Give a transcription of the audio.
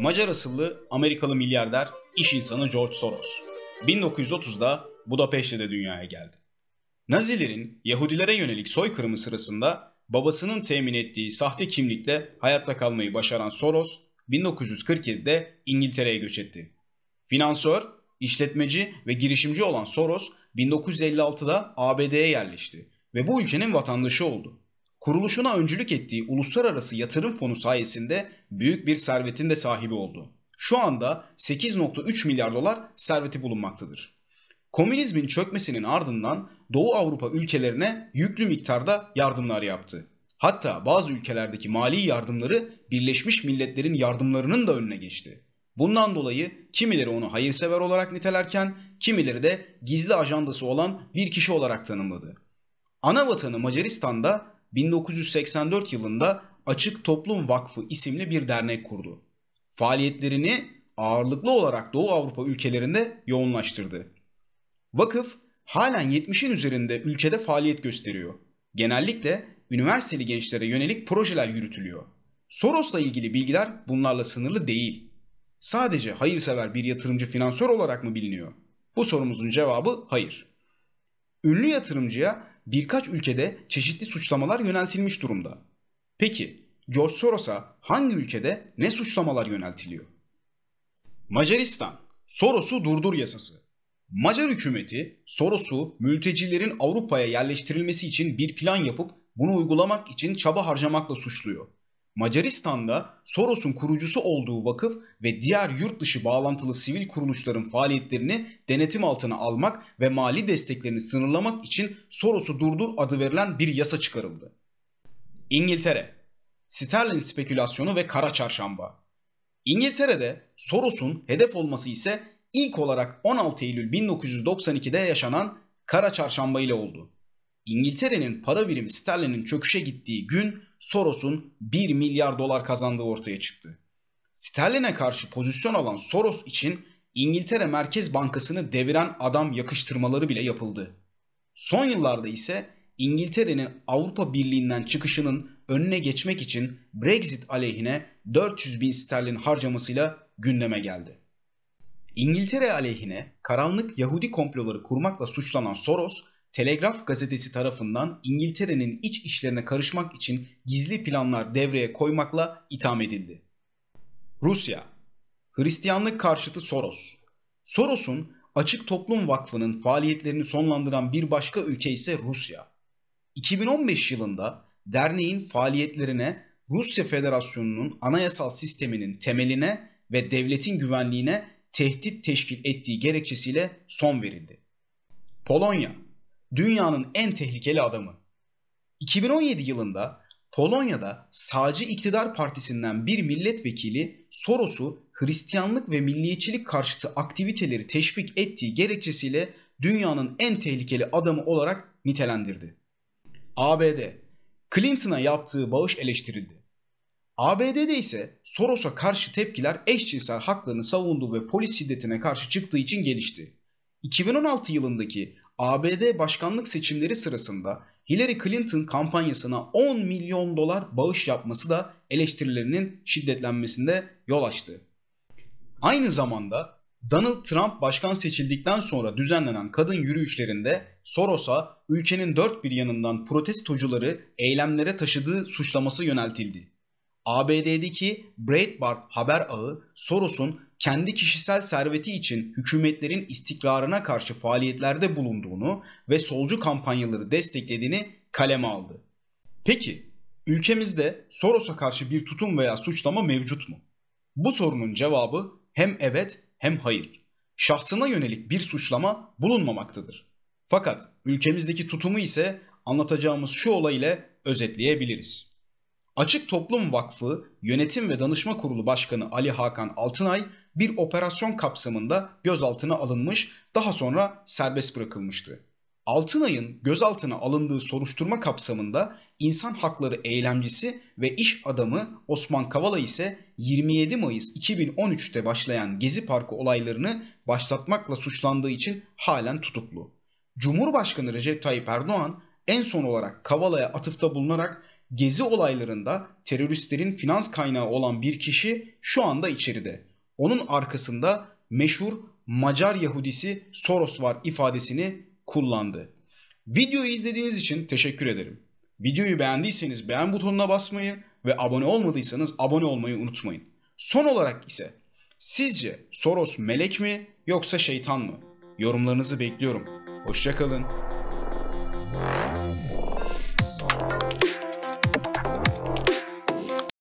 Macar asıllı Amerikalı milyarder, iş insanı George Soros. 1930'da Budapeşte'de dünyaya geldi. Nazilerin Yahudilere yönelik soykırımı sırasında babasının temin ettiği sahte kimlikle hayatta kalmayı başaran Soros, 1947'de İngiltere'ye göç etti. Finansör, işletmeci ve girişimci olan Soros 1956'da ABD'ye yerleşti ve bu ülkenin vatandaşı oldu kuruluşuna öncülük ettiği uluslararası yatırım fonu sayesinde büyük bir servetin de sahibi oldu. Şu anda 8.3 milyar dolar serveti bulunmaktadır. Komünizmin çökmesinin ardından Doğu Avrupa ülkelerine yüklü miktarda yardımlar yaptı. Hatta bazı ülkelerdeki mali yardımları Birleşmiş Milletler'in yardımlarının da önüne geçti. Bundan dolayı kimileri onu hayırsever olarak nitelerken kimileri de gizli ajandası olan bir kişi olarak tanımladı. Ana vatanı Macaristan'da 1984 yılında Açık Toplum Vakfı isimli bir dernek kurdu. Faaliyetlerini ağırlıklı olarak Doğu Avrupa ülkelerinde yoğunlaştırdı. Vakıf halen 70'in üzerinde ülkede faaliyet gösteriyor. Genellikle üniversiteli gençlere yönelik projeler yürütülüyor. Soros'la ilgili bilgiler bunlarla sınırlı değil. Sadece hayırsever bir yatırımcı finansör olarak mı biliniyor? Bu sorumuzun cevabı hayır. Ünlü yatırımcıya birkaç ülkede çeşitli suçlamalar yöneltilmiş durumda. Peki George Soros'a hangi ülkede ne suçlamalar yöneltiliyor? Macaristan, Soros'u durdur yasası. Macar hükümeti Soros'u mültecilerin Avrupa'ya yerleştirilmesi için bir plan yapıp bunu uygulamak için çaba harcamakla suçluyor. Macaristan'da Soros'un kurucusu olduğu vakıf ve diğer yurt dışı bağlantılı sivil kuruluşların faaliyetlerini denetim altına almak ve mali desteklerini sınırlamak için Soros'u durdur adı verilen bir yasa çıkarıldı. İngiltere Sterling spekülasyonu ve kara çarşamba. İngiltere'de Soros'un hedef olması ise ilk olarak 16 Eylül 1992'de yaşanan kara çarşamba ile oldu. İngiltere'nin para birimi sterlinin çöküşe gittiği gün Soros'un 1 milyar dolar kazandığı ortaya çıktı. Sterlin'e karşı pozisyon alan Soros için İngiltere Merkez Bankası'nı deviren adam yakıştırmaları bile yapıldı. Son yıllarda ise İngiltere'nin Avrupa Birliği'nden çıkışının önüne geçmek için Brexit aleyhine 400 bin sterlin harcamasıyla gündeme geldi. İngiltere aleyhine karanlık Yahudi komploları kurmakla suçlanan Soros, Telegraf gazetesi tarafından İngiltere'nin iç işlerine karışmak için gizli planlar devreye koymakla itham edildi. Rusya Hristiyanlık karşıtı Soros Soros'un Açık Toplum Vakfı'nın faaliyetlerini sonlandıran bir başka ülke ise Rusya. 2015 yılında derneğin faaliyetlerine Rusya Federasyonu'nun anayasal sisteminin temeline ve devletin güvenliğine tehdit teşkil ettiği gerekçesiyle son verildi. Polonya dünyanın en tehlikeli adamı. 2017 yılında Polonya'da sağcı iktidar partisinden bir milletvekili Soros'u Hristiyanlık ve milliyetçilik karşıtı aktiviteleri teşvik ettiği gerekçesiyle dünyanın en tehlikeli adamı olarak nitelendirdi. ABD, Clinton'a yaptığı bağış eleştirildi. ABD'de ise Soros'a karşı tepkiler eşcinsel haklarını savunduğu ve polis şiddetine karşı çıktığı için gelişti. 2016 yılındaki ABD başkanlık seçimleri sırasında Hillary Clinton kampanyasına 10 milyon dolar bağış yapması da eleştirilerinin şiddetlenmesinde yol açtı. Aynı zamanda Donald Trump başkan seçildikten sonra düzenlenen kadın yürüyüşlerinde Soros'a ülkenin dört bir yanından protestocuları eylemlere taşıdığı suçlaması yöneltildi. ABD'deki Breitbart haber ağı Soros'un kendi kişisel serveti için hükümetlerin istikrarına karşı faaliyetlerde bulunduğunu ve solcu kampanyaları desteklediğini kaleme aldı. Peki ülkemizde Soros'a karşı bir tutum veya suçlama mevcut mu? Bu sorunun cevabı hem evet hem hayır. Şahsına yönelik bir suçlama bulunmamaktadır. Fakat ülkemizdeki tutumu ise anlatacağımız şu olay ile özetleyebiliriz. Açık Toplum Vakfı Yönetim ve Danışma Kurulu Başkanı Ali Hakan Altınay bir operasyon kapsamında gözaltına alınmış, daha sonra serbest bırakılmıştı. Altınay'ın gözaltına alındığı soruşturma kapsamında insan hakları eylemcisi ve iş adamı Osman Kavala ise 27 Mayıs 2013'te başlayan Gezi Parkı olaylarını başlatmakla suçlandığı için halen tutuklu. Cumhurbaşkanı Recep Tayyip Erdoğan en son olarak Kavala'ya atıfta bulunarak Gezi olaylarında teröristlerin finans kaynağı olan bir kişi şu anda içeride. Onun arkasında meşhur Macar Yahudisi Soros var ifadesini kullandı. Videoyu izlediğiniz için teşekkür ederim. Videoyu beğendiyseniz beğen butonuna basmayı ve abone olmadıysanız abone olmayı unutmayın. Son olarak ise sizce Soros melek mi yoksa şeytan mı? Yorumlarınızı bekliyorum. Hoşçakalın.